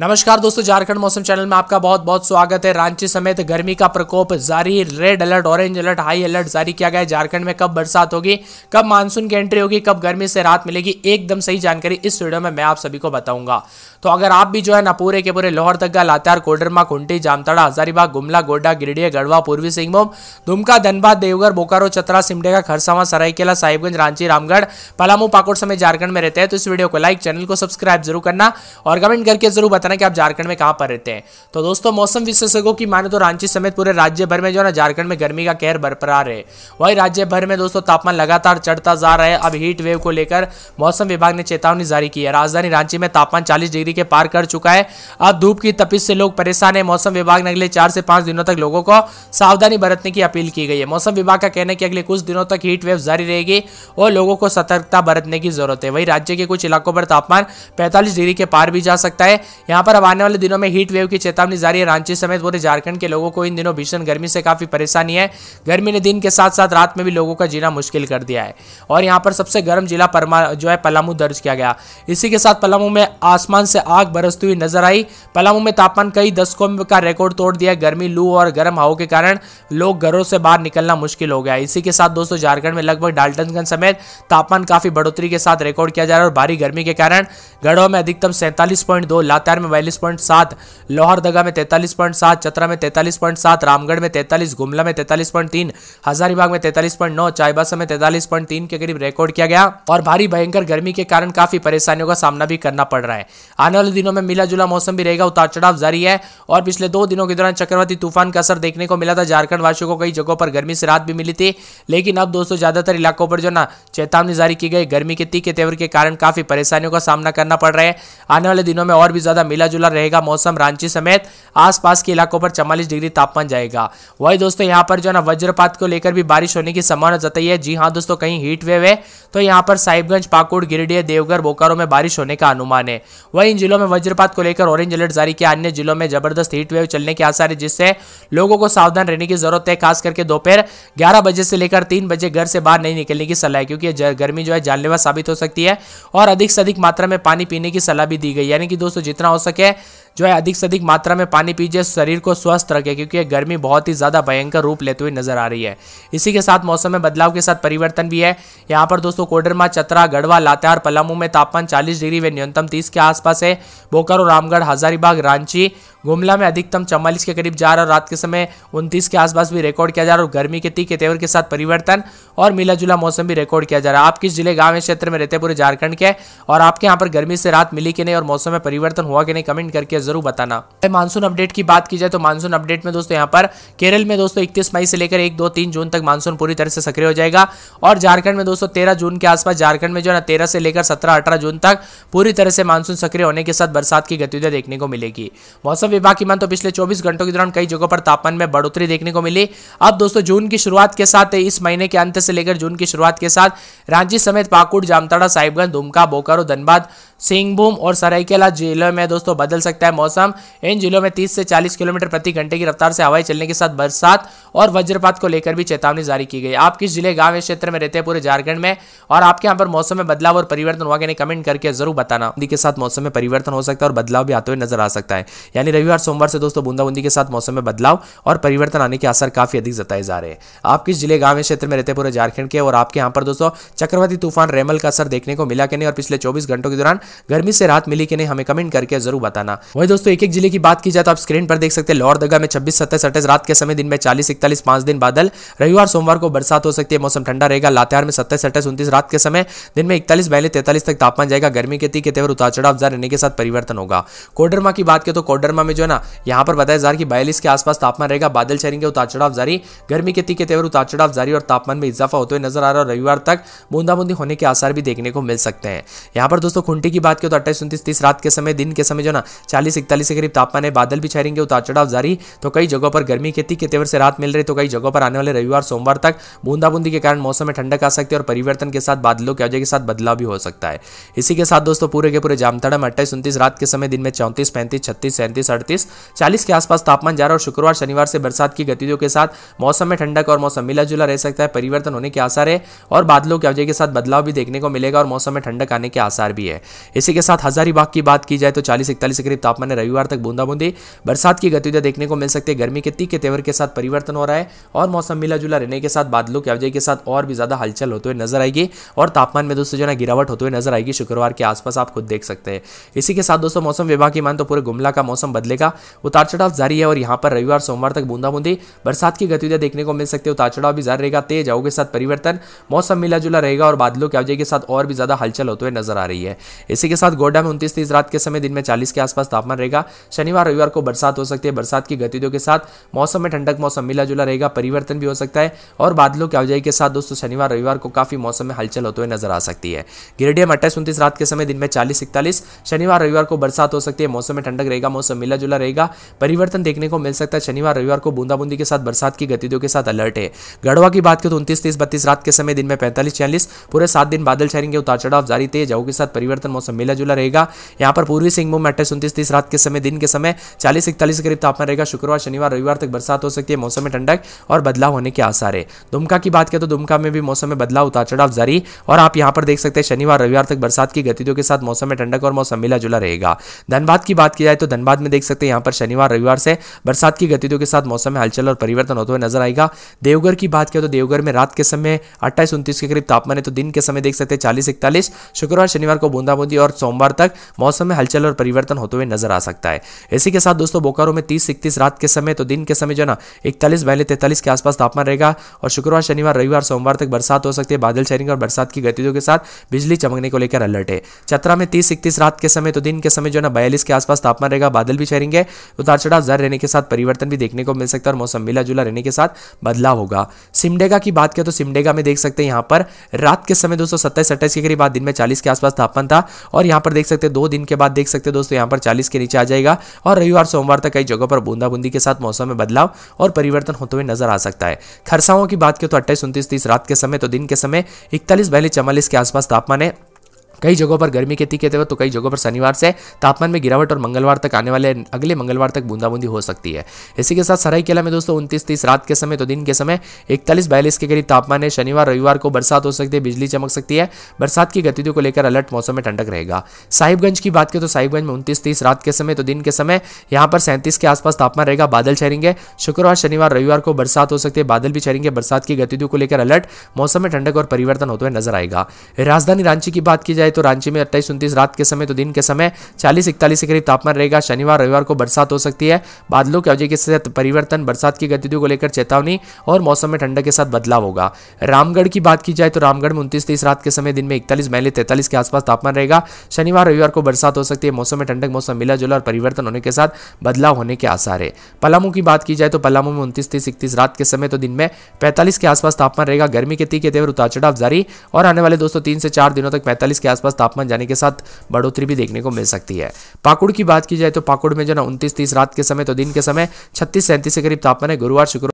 नमस्कार दोस्तों झारखंड मौसम चैनल में आपका बहुत बहुत स्वागत है रांची समेत गर्मी का प्रकोप जारी red alert orange alert high alert जारी किया गया है झारखंड में कब बरसात होगी कब मानसून की एंट्री होगी कब गर्मी से राहत मिलेगी एकदम सही जानकारी इस वीडियो में मैं आप सभी को बताऊंगा तो अगर आप भी जो है ना पूरे के पूरे लोहर दग्गा लातार कोडरमा कुंटी जामताड़ा हजारीबाग गुमला गोड्डा गिरिडीह गढ़वा पूर्वी सिंहभूम दुमका धनबाद देवघर बोकारो चतरा सिमडेगा खरसावा सरायकेला साहिबगंज रांची रामगढ़ पलामू पाकुड़ समेत झारखंड में रहते हैं तो इस वीडियो को लाइक चैनल को सब्सक्राइब जरूर करना और कमेंट करके जरूर बताना कि आप झारखंड में कहां पर रहते हैं तो दोस्तों मौसम विशेषज्ञों की माने तो रांची समेत पूरे राज्य भर में जो है ना झारखंड में गर्मी का कहर बरकरार है वही राज्य भर में दोस्तों तापमान लगातार चढ़ता जा रहा है अब हीट वेव को लेकर मौसम विभाग ने चेतावनी जारी की है राजधानी रांची में तापमान चालीस डिग्री नदी के पार कर चुका है अब धूप की तपिश से लोग परेशान है मौसम विभाग ने अगले चार से पांच दिनों तक लोगों को सावधानी बरतने की अपील की गई है मौसम विभाग का कहना है कि अगले कुछ दिनों तक हीट वेव जारी रहेगी और लोगों को सतर्कता बरतने की जरूरत है वही राज्य के कुछ इलाकों पर तापमान पैंतालीस डिग्री के पार भी जा सकता है यहाँ पर अब आने वाले दिनों में हीट वेव की चेतावनी जारी है रांची समेत पूरे झारखंड के लोगों को इन दिनों भीषण गर्मी से काफी परेशानी है गर्मी ने दिन के साथ साथ रात में भी लोगों का जीना मुश्किल कर दिया है और यहाँ पर सबसे गर्म जिला परमा जो है पलामू दर्ज किया गया इसी के साथ पलामू में आसमान से आग बरसती हुई नजर आई पलामू में तापमान कई दशकों का रिकॉर्ड तोड़ दिया गर्मी लू और गर्म हवा के कारण लोग घरों से बाहर निकलना मुश्किल हो गया इसी के साथ दोस्तों झारखंड में लगभग डाल्टनगंज समेत तापमान काफी बढ़ोतरी के साथ रिकॉर्ड किया जा रहा है और भारी गर्मी के कारण गढ़वा में अधिकतम सैंतालीस लातार में बयालीस पॉइंट लोहरदगा में तैंतालीस चतरा में तैंतालीस रामगढ़ में तैतालीस गुमला में तैंतालीस हजारीबाग में तैंतालीस चाईबासा में तैंतालीस के करीब रिकॉर्ड किया गया और भारी भयंकर गर्मी के कारण काफी परेशानियों का सामना भी करना पड़ रहा है आने वाले दिनों में मिला जुला मौसम भी रहेगा उतार चढ़ाव जारी है और पिछले दो दिनों के दौरान चक्रवाती तूफान का असर देखने को मिला था झारखंड वासियों को कई जगहों पर गर्मी से रात भी मिली थी लेकिन अब दोस्तों ज्यादातर इलाकों पर जो ना चेतावनी जारी की गई गर्मी के तीखे तेवर के कारण काफी परेशानियों का सामना करना पड़ रहा है आने वाले दिनों में और भी ज्यादा मिला जुला रहेगा मौसम रांची समेत आसपास के इलाकों पर चवालीस डिग्री तापमान जाएगा वही दोस्तों यहाँ पर जो ना वज्रपात को लेकर भी बारिश होने की संभावना जताई है जी हाँ दोस्तों कहीं हीट वेव है तो यहाँ पर साहिबगंज पाकुड़ गिरिडीह देवघर बोकारो में बारिश होने का अनुमान है वही जिलों में वज्रपात को लेकर ऑरेंज अलर्ट जारी किया अन्य जिलों में जबरदस्त हीट वेव चलने के आसार है जिससे लोगों को सावधान रहने की जरूरत है खास करके दोपहर ग्यारह बजे से लेकर तीन बजे घर से बाहर नहीं निकलने की सलाह है क्योंकि गर्मी जो है जानलेवा साबित हो सकती है और अधिक से अधिक मात्रा में पानी पीने की सलाह भी दी गई यानी कि दोस्तों जितना हो सके जो है अधिक से अधिक मात्रा में पानी पीजिए शरीर को स्वस्थ रखें क्योंकि गर्मी बहुत ही ज़्यादा भयंकर रूप लेते हुए नजर आ रही है इसी के साथ मौसम में बदलाव के साथ परिवर्तन भी है यहाँ पर दोस्तों कोडरमा चतरा गढ़वा लातेहार पलामू में तापमान 40 डिग्री व न्यूनतम 30 के आसपास है बोकारो रामगढ़ हजारीबाग रांची गुमला में अधिकतम चवालीस के करीब जा रहा रात के समय उनतीस के आसपास भी रिकॉर्ड किया जा रहा है और गर्मी के तीखे तेवर के साथ परिवर्तन और मिला जुला मौसम भी रिकॉर्ड किया जा रहा है आप किस जिले गांव क्षेत्र में रहते पूरे झारखंड के और आपके यहाँ पर गर्मी से रात मिली कि नहीं और मौसम में परिवर्तन हुआ कि नहीं कमेंट करके जरूर बताना मानसून अपडेट की बात की जाए तो मानसून अपडेट में दोस्तों यहाँ पर केरल में दोस्तों इकतीस मई से लेकर एक दो तीन जून तक मानसून पूरी तरह से सक्रिय हो जाएगा और झारखंड में दोस्तों तेरह जून के आसपास झारखंड में जो है ना तेरह से लेकर सत्रह अठारह जून तक पूरी तरह से मानसून सक्रिय होने के साथ बरसात की गतिविधियां देखने को मिलेगी मौसम विभाग की मान तो पिछले चौबीस घंटों के दौरान कई जगहों पर तापमान में बढ़ोतरी देखने को मिली अब दोस्तों जून की शुरुआत के साथ इस महीने के अंत से लेकर जून की शुरुआत के साथ रांची समेत पाकुड़ जामताड़ा साहिबगंज दुमका बोकारो धनबाद सिंहभूम और सरायकेला जिलों में दोस्तों बदल सकता है मौसम इन जिलों में 30 से 40 किलोमीटर प्रति घंटे की रफ्तार से हवाएं चलने के साथ बरसात और वज्रपात को लेकर भी चेतावनी जारी की गई आप किस जिले गांव क्षेत्र में रहते हैं पूरे झारखंड में और आपके यहाँ पर मौसम में बदलाव और परिवर्तन हुआ कि नहीं कमेंट करके जरूर बताना बूंदी के साथ मौसम में परिवर्तन हो सकता है और बदलाव भी आते हुए नजर आ सकता है यानी रविवार सोमवार से दोस्तों बूंदाबूंदी के साथ मौसम में बदलाव और परिवर्तन आने के असर काफी अधिक जताए जा रहे हैं आप किस जिले गांव क्षेत्र में रहते पूरे झारखंड के और आपके यहाँ पर दोस्तों चक्रवर्ती तूफान रेमल का असर देखने को मिला कि नहीं और पिछले चौबीस घंटों के दौरान गर्मी से राहत मिली कि नहीं हमें कमेंट करके जरूर बताना वही दोस्तों एक एक जिले की बात की जाए तो आप स्क्रीन पर देख सकते हैं लोहरदगा में छब्बीस सत्ताईस अट्ठाइस रात के समय दिन में चालीस इकतालीस पांच दिन बादल रविवार सोमवार को बरसात हो सकती है मौसम ठंडा रहेगा लातेहार में सत्ताईस अट्ठाईस उन्तीस रात के समय दिन में इकतालीस बयालीस तैतालीस तक तापमान जाएगा गर्मी के तीखे तेवर उतार चढ़ाव जार रहने के साथ परिवर्तन होगा कोडरमा की बात करें तो कोडरमा में जो है ना यहाँ पर बताया है कि बयालीस के आसपास तापमान रहेगा बादल छरेंगे उतार चढ़ाव जारी गर्मी के तीखे तेवर उतार चढ़ाव जारी और तापमान में इजाफा होते हुए नजर आ रहा है रविवार तक बूंदाबूंदी होने के आसार भी देखने को मिल सकते हैं यहाँ पर दोस्तों खुंटी की की बात करें तो अट्ठाईस उन्तीस तीस रात के समय दिन के समय जो ना चालीस इकतालीस के करीब तापमान है बादल भी छाएंगे उतार चढ़ाव जारी तो कई जगहों पर गर्मी के तीखे तेवर से रात मिल रही तो कई जगहों पर आने वाले रविवार सोमवार तक बूंदाबूंदी के कारण मौसम में ठंडक आ सकती है और परिवर्तन के साथ बादलों की वजह के साथ बदलाव भी हो सकता है इसी के साथ दोस्तों पूरे के पूरे जामताड़ा में अट्ठाईस उन्तीस रात के समय दिन में चौंतीस पैंतीस छत्तीस सैंतीस अड़तीस चालीस के आसपास तापमान जा रहा और शुक्रवार शनिवार से बरसात की गतिविधियों के साथ मौसम में ठंडक और मौसम मिला जुला रह सकता है परिवर्तन होने के आसार है और बादलों की अवजय के साथ बदलाव भी देखने को मिलेगा और मौसम में ठंडक आने के आसार भी है इसी के साथ हजारीबाग की बात की जाए तो चालीस इकतालीस के करीब तापमान रविवार तक बूंदाबूंदी बरसात की गतिविधियां देखने को मिल सकती है गर्मी के तीखे तेवर के साथ परिवर्तन हो रहा है और मौसम मिला जुला रहने के साथ बादलों की अवजय के साथ और भी ज्यादा हलचल होते हुए नजर आएगी और तापमान में दोस्तों जो है गिरावट होते हुए नजर आएगी शुक्रवार के आसपास आप खुद देख सकते हैं इसी के साथ दोस्तों मौसम विभाग की मान तो पूरे गुमला का मौसम बदलेगा उतार चढ़ाव जारी है और यहाँ पर रविवार सोमवार तक बूंदाबूंदी बरसात की गतिविधियां देखने को मिल सकती है उतार चढ़ाव भी जारी रहेगा तेज हवा के साथ परिवर्तन मौसम मिला जुला रहेगा और बादलों की अवजय के साथ और भी ज्यादा हलचल होते हुए नजर आ रही है इसी के साथ गोड्डा में उनतीस तीस रात के समय दिन में चालीस के आसपास तापमान रहेगा शनिवार रविवार को बरसात हो सकती है बरसात की गतिविधियों के साथ मौसम में ठंडक मौसम मिला जुला रहेगा परिवर्तन भी हो सकता है और बादलों की आवाजाही के साथ दोस्तों शनिवार रविवार को काफी मौसम में हलचल होते हुए नजर आ सकती है गिरिडीह में अट्ठाईस उन्तीस रात के समय दिन में चालीस इकतालीस शनिवार रविवार को बरसात हो सकती है मौसम में ठंडक रहेगा मौसम मिला जुला रहेगा परिवर्तन देखने को मिल सकता है शनिवार रविवार को बूंदाबूंदी के साथ बरसात की गतिविधियों के साथ अलर्ट है गढ़वा की बात करें तो उनतीस तीस बत्तीस रात के समय दिन में पैंतालीस छियालीस पूरे सात दिन बादल छाएंगे उतार चढ़ाव जारी तेज हवा के साथ परिवर्तन मौसम मिला जुला रहेगा यहाँ पर पूर्वी सिंहभूम में अट्ठाईस उन्तीस तीस रात के समय दिन के समय चालीस इकतालीस के करीब तापमान रहेगा शुक्रवार शनिवार रविवार तक बरसात हो सकती है मौसम में ठंडक और बदलाव होने के आसार है दुमका की बात करें तो दुमका में भी मौसम में बदलाव उतार चढ़ाव जारी और आप यहाँ पर देख सकते हैं शनिवार रविवार तक बरसात की गतिविधियों के साथ मौसम में ठंडक और मौसम मिला जुला रहेगा धनबाद की बात की जाए तो धनबाद में देख सकते हैं यहाँ पर शनिवार रविवार से बरसात की गतिविधियों के साथ मौसम में हलचल और परिवर्तन होते हुए नजर आएगा देवघर की बात करें तो देवघर में रात के समय अट्ठाईस उन्तीस के करीब तापमान है तो दिन के समय देख सकते हैं चालीस इकतालीस शुक्रवार शनिवार को बूंदा बुध और सोमवार तक मौसम में हलचल और परिवर्तन होते हुए नजर आ सकता है इसी के साथ दोस्तों बोकारो में तीस इकतीस रात के समय तो दिन के समय जो ना इकतालीस बयालीस तैतालीस के आसपास तापमान रहेगा और शुक्रवार शनिवार रविवार सोमवार तक बरसात हो सकती है बादल शेयरिंग और बरसात की गतिविधियों के साथ बिजली चमकने को लेकर अलर्ट है चतरा में तीस इकतीस रात के समय तो दिन के समय जो ना बयालीस के आसपास तापमान रहेगा बादल भी छहरेंगे उतार चढ़ाव जर रहने के साथ परिवर्तन भी देखने को मिल सकता है और मौसम मिला जुला रहने के साथ बदलाव होगा सिमडेगा की बात करें तो सिमडेगा में देख सकते हैं यहाँ पर रात के समय दो सौ सत्ताईस के करीब बाद दिन में चालीस के आसपास तापमान था और यहाँ पर देख सकते हैं दो दिन के बाद देख सकते हैं दोस्तों यहाँ पर चालीस के नीचे आ जाएगा और रविवार सोमवार तक कई जगहों पर बूंदाबूंदी के साथ मौसम में बदलाव और परिवर्तन होते हुए नजर आ सकता है खरसाओं की बात करें तो अट्ठाईस उनतीस तीस रात के समय तो दिन के समय इकतालीस बयालीस चवालीस के आसपास तापमान है कई जगहों पर गर्मी के तीखे तेवर तो कई जगहों पर शनिवार से तापमान में गिरावट और मंगलवार तक आने वाले अगले मंगलवार तक बूंदाबूंदी हो सकती है इसी के साथ सरायकेला में दोस्तों उनतीस तीस रात के समय तो दिन के समय इकतालीस बयालीस के करीब तापमान है शनिवार रविवार को बरसात हो सकती है बिजली चमक सकती है बरसात की गतिविधियों को लेकर अलर्ट मौसम में ठंडक रहेगा साहिबगंज की बात करें तो साहिबगंज में उनतीस तीस रात के समय तो दिन के समय यहाँ पर सैंतीस के आसपास तापमान रहेगा बादल छहरेंगे शुक्रवार शनिवार रविवार को बरसात हो सकती है बादल भी छहरेंगे बरसात की गतिविधियों को लेकर अलर्ट मौसम में ठंडक और परिवर्तन होते हुए नजर आएगा राजधानी रांची की बात की जाए तो रांची में अट्ठाईस उन्तीस रात के समय तो दिन के समय चालीस इकतालीस के करीब तापमान रहेगा शनिवार रविवार को बरसात हो सकती है बादलों की अवजय के साथ परिवर्तन बरसात की गतिविधियों को लेकर चेतावनी और मौसम में ठंडक के साथ बदलाव होगा रामगढ़ की बात की जाए तो रामगढ़ में उन्तीस तीस रात के समय दिन में इकतालीस मैले तैतालीस के आसपास तापमान रहेगा शनिवार रविवार को बरसात हो सकती है मौसम में ठंडक मौसम मिला जुला और परिवर्तन होने के साथ बदलाव होने के आसार है पलामू की बात की जाए तो पलामू में उन्तीस तीस इकतीस रात के समय तो दिन में पैंतालीस के आसपास तापमान रहेगा गर्मी के तीखे तेवर उतार चढ़ाव जारी और आने वाले दोस्तों तीन से चार दिनों तक पैंतालीस के आसपास आसपास तापमान जाने के साथ बढ़ोतरी भी देखने को मिल सकती है पाकुड़ की बात की जाए तो पाकुड़ में जो ना उनतीस तीस रात के समय तो दिन के समय छत्तीस सैंतीस के करीब तापमान है गुरुवार शुक्रवार